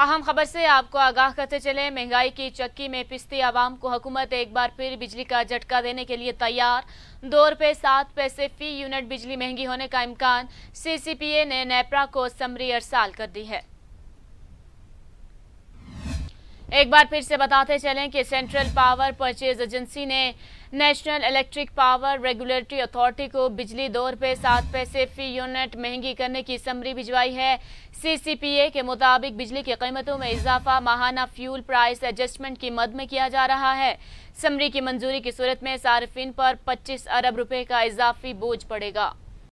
अहम खबर से आपको आगाह करते चले महंगाई की चक्की में पिस्ती आवाम को हुकूमत एक बार फिर बिजली का झटका देने के लिए तैयार दो रुपये सात पैसे फी यूनिट बिजली महंगी होने का इम्कान ए ने नेपरा को समरी अरसाल कर दी है एक बार फिर से बताते चलें कि सेंट्रल पावर परचेज एजेंसी ने national electric power regulatory authority को बिजली दौर रुपये सात पैसे फी यूनिट महंगी करने की समरी भिजवाई है सीसीपीए के मुताबिक बिजली की कीमतों में इजाफा माहाना फ्यूल प्राइस एडजस्टमेंट की मद में किया जा रहा है समरी की मंजूरी की सूरत में सार्फिन पर 25 अरब रुपए का इजाफी बोझ पड़ेगा